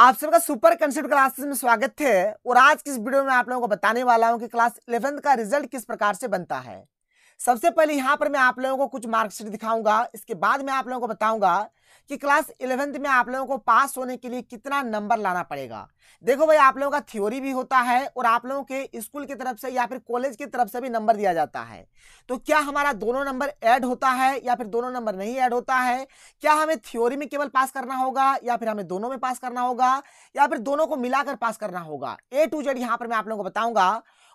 आप सबका super concept classes में स्वागत है और आज की इस वीडियो में आप लोगों को बताने वाला हूं कि क्लास इलेवेंथ का रिजल्ट किस प्रकार से बनता है सबसे पहले यहाँ पर मैं आप लोगों को कुछ मार्कशीट दिखाऊंगा इसके बाद मैं आप लोगों को बताऊंगा कि क्लास इलेवेंथ में आप लोगों को पास होने के लिए कितना नंबर लाना पड़ेगा देखो भाई आप लोगों का थ्योरी भी होता है और आप लोगों के स्कूल की तरफ से या फिर कॉलेज की तरफ से भी नंबर दिया जाता है तो क्या हमारा दोनों नंबर ऐड होता है या फिर दोनों नंबर नहीं ऐड होता है क्या हमें थ्योरी में केवल पास करना होगा या फिर हमें दोनों में पास करना होगा या फिर दोनों को मिलाकर पास करना होगा ए टू जेड यहाँ पर मैं आप लोगों को बताऊंगा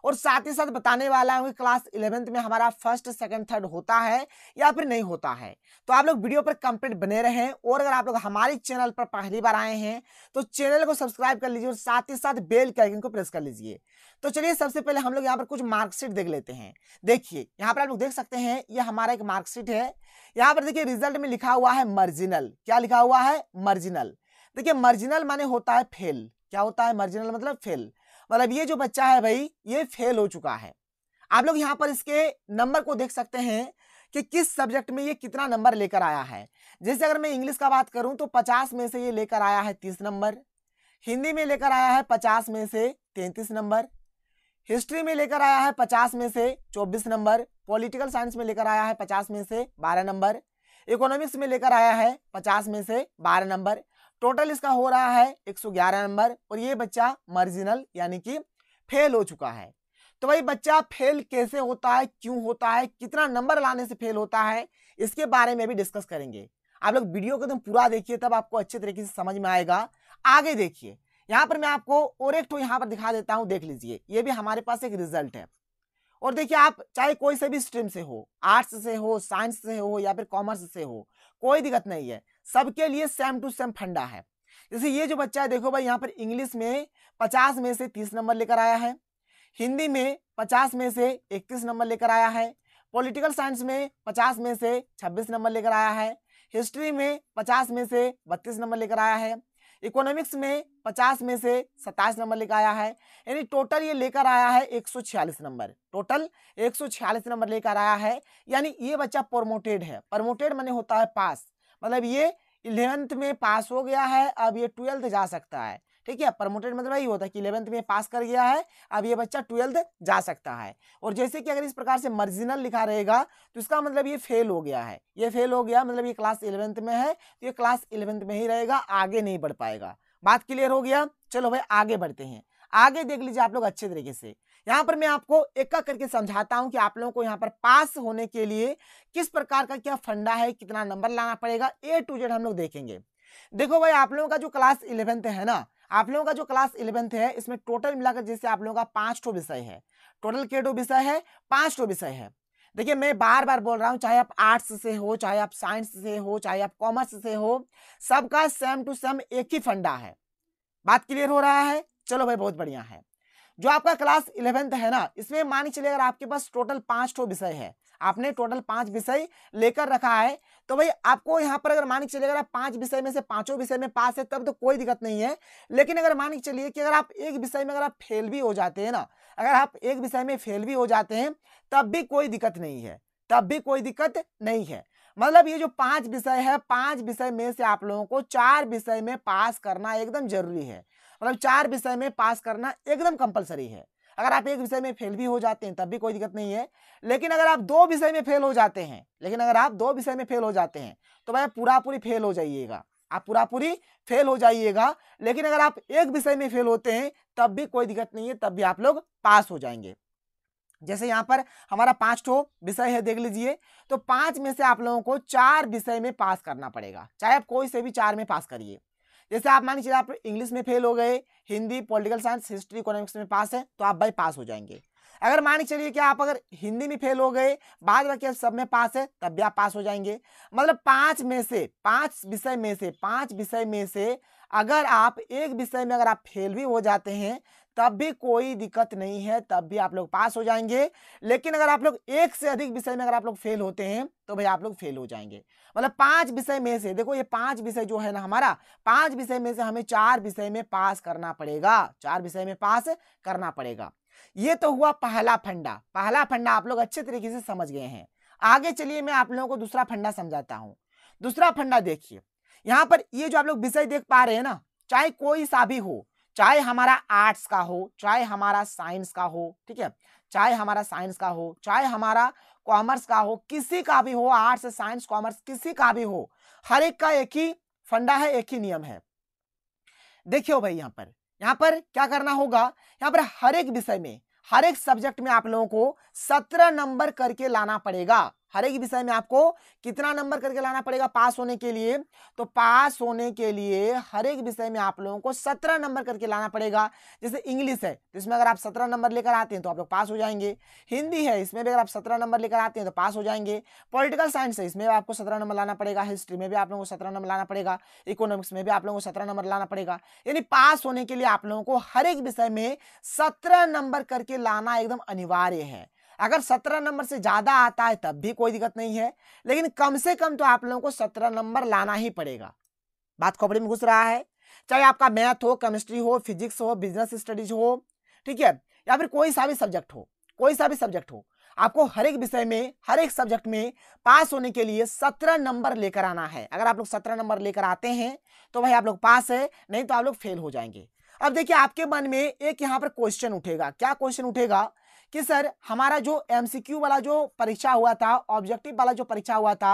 और साथ ही साथ बताने वाला हूँ क्लास इलेवेंथ में हमारा फर्स्ट सेकंड थर्ड होता है या फिर नहीं होता है तो आप लोग वीडियो पर कंप्लीट बने रहें और अगर आप लोग हमारे चैनल पर पहली बार आए हैं तो चैनल को सब्सक्राइब कर लीजिए और साथ ही साथ बेल के आइकन को प्रेस कर लीजिए तो चलिए सबसे पहले हम लोग यहाँ पर कुछ मार्कशीट देख लेते हैं देखिए यहाँ पर आप लोग देख सकते हैं ये हमारा एक मार्कशीट है यहाँ पर देखिए रिजल्ट में लिखा हुआ है मर्जिनल क्या लिखा हुआ है मर्जिनल देखिए मर्जिनल माने होता है फेल क्या होता है मर्जिनल मतलब फेल मतलब ये जो बच्चा है भाई ये फेल हो चुका है आप लोग यहाँ पर इसके नंबर को देख सकते हैं कि किस सब्जेक्ट में ये कितना नंबर लेकर आया है जैसे अगर मैं इंग्लिश का बात करूं तो पचास में से ये लेकर आया है तीस नंबर हिंदी में लेकर आया है पचास में से 33 नंबर हिस्ट्री में लेकर आया है पचास में से चौबीस नंबर पॉलिटिकल साइंस में लेकर आया है पचास में से बारह नंबर इकोनॉमिक्स में लेकर आया है पचास में से बारह नंबर टोटल इसका हो रहा है 111 नंबर और ये बच्चा मार्जिनल यानी कि फेल हो चुका है तो भाई बच्चा फेल कैसे होता है क्यों होता है कितना नंबर लाने से फेल होता है इसके बारे में भी डिस्कस करेंगे आप लोग वीडियो को एकदम पूरा देखिए तब आपको अच्छे तरीके से समझ में आएगा आगे देखिए यहाँ पर मैं आपको और एक तो यहाँ पर दिखा देता हूँ देख लीजिए ये भी हमारे पास एक रिजल्ट है और देखिए आप चाहे कोई से भी स्ट्रीम से हो आर्ट्स से हो साइंस से हो या फिर कॉमर्स से हो कोई दिक्कत नहीं है सबके लिए सेम टू सेम फंडा है जैसे ये जो बच्चा है देखो भाई यहाँ पर इंग्लिश में पचास में से तीस नंबर लेकर आया है हिंदी में पचास में से इकतीस नंबर लेकर आया है पॉलिटिकल साइंस में पचास में से छब्बीस नंबर लेकर आया है हिस्ट्री में पचास में से बत्तीस नंबर लेकर आया है इकोनॉमिक्स में पचास में से सत्ताईस नंबर लेकर आया है यानी टोटल ये लेकर आया है एक सौ छियालीस नंबर टोटल एक सौ छियालीस नंबर लेकर आया है यानी ये बच्चा प्रोमोटेड है प्रोमोटेड मैंने होता है पास मतलब ये इलेवेंथ में पास हो गया है अब ये ट्वेल्थ जा सकता है ठीक है प्रमोटेड मतलब यही होता है कि इलेवंथ में पास कर गया है अब ये बच्चा ट्वेल्थ जा सकता है और जैसे कि अगर इस प्रकार से मर्जिनल लिखा रहेगा तो इसका मतलब ये फेल हो गया है ये फेल हो गया मतलब ये क्लास इलेवेंथ में है तो ये क्लास इलेवेंथ में ही रहेगा आगे नहीं बढ़ पाएगा बात क्लियर हो गया चलो भाई आगे बढ़ते हैं आगे देख लीजिए आप लोग अच्छे तरीके से यहाँ पर मैं आपको एक का करके समझाता हूँ कि आप लोगों को यहाँ पर पास होने के लिए किस प्रकार का क्या फंडा है कितना नंबर लाना पड़ेगा ए टू जेड हम लोग देखेंगे देखो भाई आप लोगों का जो क्लास इलेवेंथ है ना आप लोगों का जो क्लास इलेवेंथ है इसमें टोटल मिलाकर जैसे आप लोगों का पांच टो विषय है टोटल के टो विषय है पांच टो विषय है देखिए मैं बार बार बोल रहा हूँ चाहे आप आर्ट्स से हो चाहे आप साइंस से हो चाहे आप कॉमर्स से हो सबका सेम टू सेम एक ही फंडा है बात क्लियर हो रहा है चलो भाई बहुत बढ़िया है जो आपका क्लास इलेवेंथ है ना इसमें मान चलिए अगर आपके पास टोटल पांच ठो विषय है आपने टोटल पाँच विषय लेकर रखा है तो भाई आपको यहाँ पर अगर मान के चलिए अगर आप पाँच विषय में से पांचों विषय में पास है तब तो कोई दिक्कत नहीं है लेकिन अगर मान के चलिए कि अगर आप एक विषय में अगर आप फेल भी हो जाते हैं ना अगर आप एक विषय में फेल भी हो जाते हैं तब भी कोई दिक्कत नहीं है तब भी कोई दिक्कत नहीं है मतलब ये जो पांच विषय है पांच विषय में से आप लोगों को चार विषय में पास करना एकदम जरूरी है मतलब चार विषय में पास करना एकदम कंपलसरी है अगर आप एक विषय में फेल भी हो जाते हैं तब भी कोई दिक्कत नहीं है लेकिन अगर आप दो विषय में फेल हो जाते हैं लेकिन अगर आप दो विषय में फेल हो जाते हैं तो भाई पूरा पूरी फेल हो जाइएगा आप पूरा पूरी फेल हो जाइएगा लेकिन अगर आप एक विषय में फेल होते हैं तब भी कोई दिक्कत नहीं है तब भी आप लोग पास हो जाएंगे जैसे यहाँ पर हमारा पांच ठो विषय है देख लीजिए तो पांच में से आप लोगों को चार विषय में पास करना पड़ेगा चाहे आप कोई से भी चार में पास करिए जैसे आप मान लीजिए आप इंग्लिश में फेल हो गए Hindi political science history economics में पास है तो आप भाई पास हो जाएंगे अगर मान के चलिए कि आप अगर हिंदी में फेल हो गए बाद बाकी सब में पास है तब भी आप पास हो जाएंगे मतलब पाँच में से पाँच विषय में से पाँच विषय में से अगर आप एक विषय में अगर आप फेल भी हो जाते हैं तब भी कोई दिक्कत नहीं है तब भी आप लोग पास हो जाएंगे लेकिन अगर आप लोग एक से अधिक विषय में अगर आप लोग फेल होते हैं तो भाई आप लोग फेल हो जाएंगे मतलब पांच विषय में से देखो ये पांच विषय जो है ना हमारा पांच विषय में से हमें चार विषय में पास करना पड़ेगा चार विषय में पास करना पड़ेगा ये तो हुआ पहला फंडा पहला फंडा आप लोग अच्छे तरीके से समझ गए हैं आगे चलिए मैं आप लोगों को दूसरा फंडा समझाता हूँ दूसरा फंडा देखिए यहाँ पर ये जो आप लोग विषय देख पा रहे हैं ना चाहे कोई सा भी हो चाहे हमारा आर्ट्स का हो चाहे हमारा साइंस का हो ठीक है चाहे हमारा साइंस का हो चाहे हमारा कॉमर्स का हो किसी का भी हो आर्ट्स साइंस कॉमर्स किसी का भी हो हर एक का एक ही फंडा है एक ही नियम है देखियो भाई यहाँ पर यहाँ पर क्या करना होगा यहाँ पर हर एक विषय में हर एक सब्जेक्ट में आप लोगों को सत्रह नंबर करके लाना पड़ेगा हर एक विषय में आपको कितना नंबर करके लाना पड़ेगा पास होने के लिए तो पास होने के लिए हर एक विषय में आप लोगों को सत्रह नंबर करके लाना पड़ेगा जैसे इंग्लिश है तो इसमें अगर आप सत्रह नंबर लेकर आते हैं तो आप लोग पास हो जाएंगे हिंदी है इसमें भी अगर आप सत्रह नंबर लेकर आते हैं तो पास हो जाएंगे पॉलिटिकल साइंस है इसमें भी आपको सत्रह नंबर लाना पड़ेगा हिस्ट्री में भी आप लोगों को सत्रह नंबर लाना पड़ेगा इकोनॉमिक्स में भी आप लोगों को सत्रह नंबर लाना पड़ेगा यानी पास होने के लिए आप लोगों को हर एक विषय में सत्रह नंबर करके लाना एकदम अनिवार्य है अगर सत्रह नंबर से ज़्यादा आता है तब भी कोई दिक्कत नहीं है लेकिन कम से कम तो आप लोगों को सत्रह नंबर लाना ही पड़ेगा बात खोपड़ी में घुस रहा है चाहे आपका मैथ हो केमिस्ट्री हो फिजिक्स हो बिजनेस स्टडीज हो ठीक है या फिर कोई सा भी सब्जेक्ट हो कोई सा भी सब्जेक्ट हो आपको हर एक विषय में हर एक सब्जेक्ट में पास होने के लिए सत्रह नंबर लेकर आना है अगर आप लोग सत्रह नंबर लेकर आते हैं तो भाई आप लोग पास है नहीं तो आप लोग फेल हो जाएंगे अब देखिए आपके मन में एक यहाँ पर क्वेश्चन उठेगा क्या क्वेश्चन उठेगा कि सर हमारा जो एमसीक्यू वाला जो परीक्षा हुआ था ऑब्जेक्टिव वाला जो परीक्षा हुआ था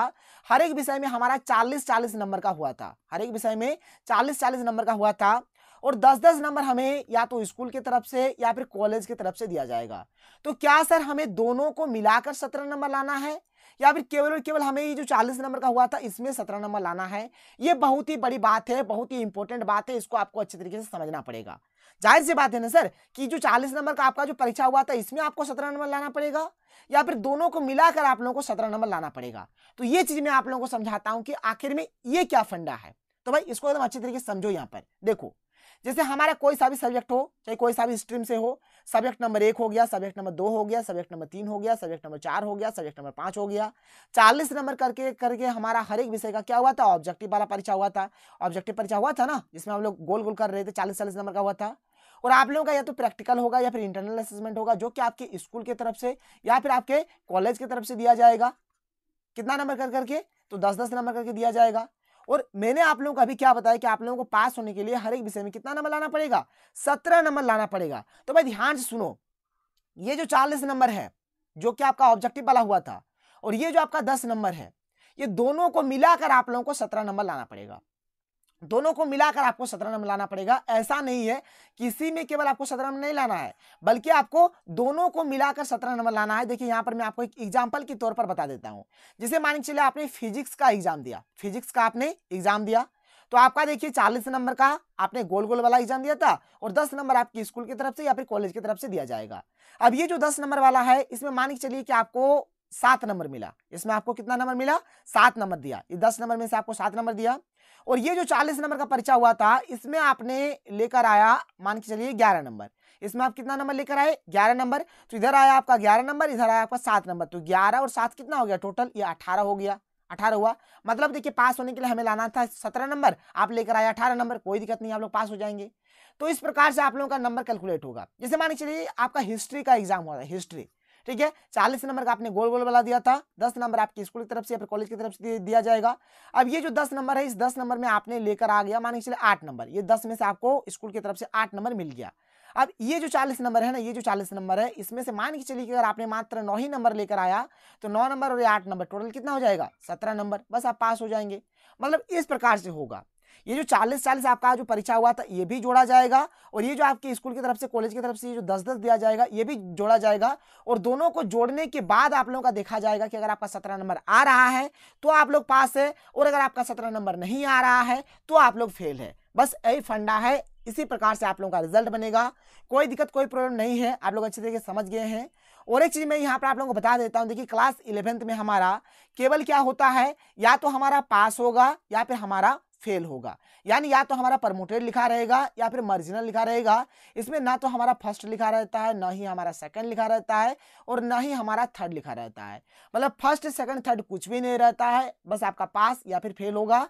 हर एक विषय में हमारा चालीस चालीस नंबर का हुआ था हर एक विषय में चालीस चालीस नंबर का हुआ था और दस दस नंबर हमें या तो स्कूल की तरफ से या फिर कॉलेज की तरफ से दिया जाएगा तो क्या सर हमें दोनों को मिलाकर सत्रह नंबर लाना है या फिर केवल और केवल हमें ये जो 40 नंबर का हुआ था इसमें 17 नंबर लाना है ये बहुत ही बड़ी बात है बहुत ही इंपॉर्टेंट बात है इसको आपको अच्छे तरीके से समझना पड़ेगा जाहिर सी बात है ना सर कि जो 40 नंबर का आपका जो परीक्षा हुआ था इसमें आपको 17 नंबर लाना पड़ेगा या फिर दोनों को मिलाकर आप लोगों को सत्रह नंबर लाना पड़ेगा तो ये चीज मैं आप लोगों को समझाता हूँ कि आखिर में ये क्या फंडा है तो भाई इसको एकदम अच्छे तरीके से समझो यहाँ पर देखो जैसे हमारा कोई सा भी सब्जेक्ट हो चाहे कोई सा भी स्ट्रीम से हो सब्जेक्ट नंबर एक हो गया सब्जेक्ट नंबर दो हो गया सब्जेक्ट नंबर तीन हो गया सब्जेक्ट नंबर चार हो गया सब्जेक्ट नंबर पाँच हो गया चालीस नंबर करके करके हमारा हर एक विषय का क्या हुआ था ऑब्जेक्टिव वाला परीक्षा हुआ था ऑब्जेक्टिव परीक्षा हुआ था ना जिसमें हम लोग गोल गोल कर रहे थे चालीस चालीस नंबर का हुआ था और आप लोगों का या तो प्रैक्टिकल होगा या फिर इंटरनल असेसमेंट होगा जो कि आपके स्कूल की तरफ से या फिर आपके कॉलेज की तरफ से दिया जाएगा कितना नंबर कर करके तो दस दस नंबर करके दिया जाएगा और मैंने आप लोगों को अभी क्या बताया कि आप लोगों को पास होने के लिए हर एक विषय में कितना नंबर लाना पड़ेगा सत्रह नंबर लाना पड़ेगा तो भाई ध्यान से सुनो ये जो चालीस नंबर है जो कि आपका ऑब्जेक्टिव वाला हुआ था और ये जो आपका दस नंबर है ये दोनों को मिलाकर आप लोगों को सत्रह नंबर लाना पड़ेगा दोनों को मिलाकर आपको सत्रह नंबर लाना पड़ेगा ऐसा नहीं है किसी में केवल आपको सत्रह नंबर नहीं लाना है बल्कि आपको दोनों को मिलाकर सत्रह नंबर लाना है देखिए यहाँ पर मैं आपको एक एग्जाम्पल के तौर पर बता देता हूँ जैसे मान के चलिए आपने फिजिक्स का एग्जाम दिया फिजिक्स का आपने एग्जाम दिया तो आपका देखिए चालीस नंबर का आपने गोल गोल वाला एग्जाम दिया था और दस नंबर आपकी स्कूल की तरफ से या फिर कॉलेज की तरफ से दिया जाएगा अब ये जो दस नंबर वाला है इसमें मान के चलिए कि आपको सात नंबर मिला इसमें आपको कितना नंबर मिला सात नंबर दिया ये दस नंबर में से आपको सात नंबर दिया और ये जो चालीस नंबर का परीक्षा हुआ था इसमें आपने लेकर आया मान के चलिए ग्यारह नंबर इसमें आप कितना नंबर लेकर आए ग्यारह नंबर तो इधर आया आपका ग्यारह नंबर इधर आया आपका सात नंबर तो ग्यारह और सात कितना हो गया टोटल ये अठारह हो गया अठारह हुआ मतलब देखिए पास होने के लिए हमें लाना था सत्रह नंबर आप लेकर आए अठारह नंबर कोई दिक्कत नहीं आप लोग पास हो जाएंगे तो इस प्रकार से आप लोगों का नंबर कैलकुलेट होगा जैसे मान के चलिए आपका हिस्ट्री का एग्जाम हुआ था हिस्ट्री ठीक है चालीस नंबर का आपने गोल गोल वाला दिया था दस नंबर आपके स्कूल की तरफ से या फिर कॉलेज की तरफ से दिया जाएगा अब ये जो दस नंबर है इस दस नंबर में आपने लेकर आ गया मान के चले आठ नंबर ये दस में से आपको स्कूल की तरफ से आठ नंबर मिल गया अब ये जो चालीस नंबर है ना ये जो चालीस नंबर है इसमें से मान के चलिए कि अगर आपने मात्र नौ ही नंबर लेकर आया तो नौ नंबर और आठ नंबर टोटल कितना हो जाएगा सत्रह नंबर बस आप पास हो जाएंगे मतलब इस प्रकार से होगा ये जो चालीस चालीस आपका जो परीक्षा हुआ था ये भी जोड़ा जाएगा और ये जो आपके स्कूल की तरफ से कॉलेज की तरफ से ये जो दस दस दिया जाएगा ये भी जोड़ा जाएगा और दोनों को जोड़ने के बाद आप लोगों का देखा जाएगा कि अगर आपका सत्रह नंबर आ रहा है तो आप लोग पास है और अगर आपका सत्रह नंबर नहीं आ रहा है तो आप लोग फेल है बस यही फंडा है इसी प्रकार से आप लोगों का रिजल्ट बनेगा कोई दिक्कत कोई प्रॉब्लम नहीं है आप लोग अच्छे तरीके से समझ गए हैं और एक चीज़ मैं यहाँ पर आप लोगों को बता देता हूँ देखिए क्लास इलेवेंथ में हमारा केवल क्या होता है या तो हमारा पास होगा या फिर हमारा फेल होगा यानी या तो हमारा प्रमोटेड लिखा रहेगा या फिर मर्जिनल लिखा रहेगा इसमें ना तो हमारा फर्स्ट लिखा रहता है ना ही हमारा सेकंड लिखा रहता है और ना ही हमारा थर्ड लिखा रहता है मतलब फर्स्ट सेकंड थर्ड कुछ भी नहीं रहता है बस आपका पास या फिर फेल होगा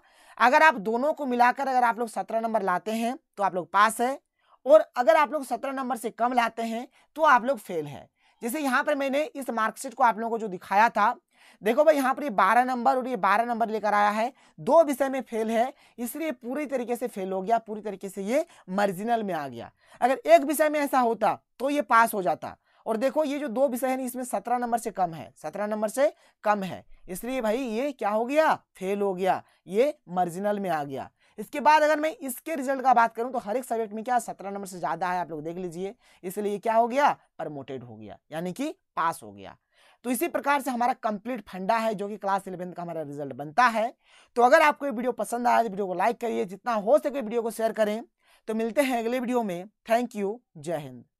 अगर आप दोनों को मिलाकर अगर आप लोग सत्रह नंबर लाते हैं तो आप लोग पास है और अगर आप लोग सत्रह नंबर से कम लाते हैं तो आप लोग फेल है जैसे यहाँ पर मैंने इस मार्कशीट को आप लोगों को जो दिखाया था देखो भाई यहाँ पर ये बारह नंबर और ये बारह नंबर लेकर आया है दो विषय में फेल है इसलिए पूरी तरीके से फेल हो गया पूरी तरीके से ये मार्जिनल में आ गया अगर एक विषय में ऐसा होता तो ये पास हो जाता और देखो ये जो दो विषय है इसमें सत्रह नंबर से कम है सत्रह नंबर से कम है इसलिए भाई ये क्या हो गया फेल हो गया ये मार्जिनल में आ गया इसके बाद अगर मैं इसके रिजल्ट का बात करूं तो हर एक सब्जेक्ट में क्या सत्रह नंबर से ज़्यादा है आप लोग देख लीजिए इसलिए क्या हो गया प्रमोटेड हो गया यानी कि पास हो गया तो इसी प्रकार से हमारा कंप्लीट फंडा है जो कि क्लास इलेवेंथ का हमारा रिजल्ट बनता है तो अगर आपको ये वीडियो पसंद आया तो वीडियो को लाइक करिए जितना हो सके वीडियो को शेयर करें तो मिलते हैं अगले वीडियो में थैंक यू जय हिंद